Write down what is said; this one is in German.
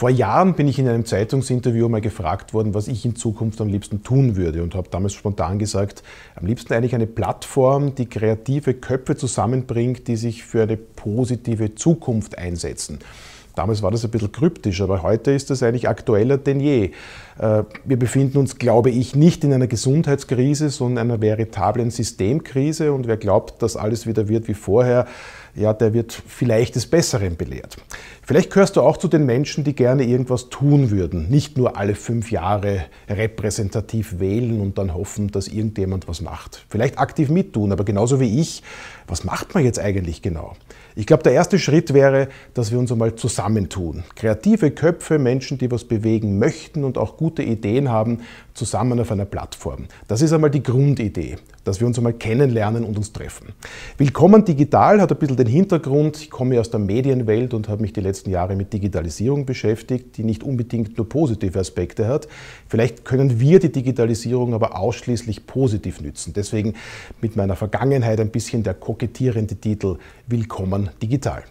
Vor Jahren bin ich in einem Zeitungsinterview mal gefragt worden, was ich in Zukunft am liebsten tun würde und habe damals spontan gesagt, am liebsten eigentlich eine Plattform, die kreative Köpfe zusammenbringt, die sich für eine positive Zukunft einsetzen. Damals war das ein bisschen kryptisch, aber heute ist das eigentlich aktueller denn je. Äh, wir befinden uns, glaube ich, nicht in einer Gesundheitskrise, sondern in einer veritablen Systemkrise. Und wer glaubt, dass alles wieder wird wie vorher, ja, der wird vielleicht des Besseren belehrt. Vielleicht gehörst du auch zu den Menschen, die gerne irgendwas tun würden. Nicht nur alle fünf Jahre repräsentativ wählen und dann hoffen, dass irgendjemand was macht. Vielleicht aktiv mittun, aber genauso wie ich was macht man jetzt eigentlich genau? Ich glaube, der erste Schritt wäre, dass wir uns einmal zusammentun. Kreative Köpfe, Menschen, die was bewegen möchten und auch gute Ideen haben, zusammen auf einer Plattform. Das ist einmal die Grundidee, dass wir uns einmal kennenlernen und uns treffen. Willkommen digital hat ein bisschen den Hintergrund, ich komme aus der Medienwelt und habe mich die letzten Jahre mit Digitalisierung beschäftigt, die nicht unbedingt nur positive Aspekte hat. Vielleicht können wir die Digitalisierung aber ausschließlich positiv nützen. Deswegen mit meiner Vergangenheit ein bisschen der Ko kokettierende Titel Willkommen digital.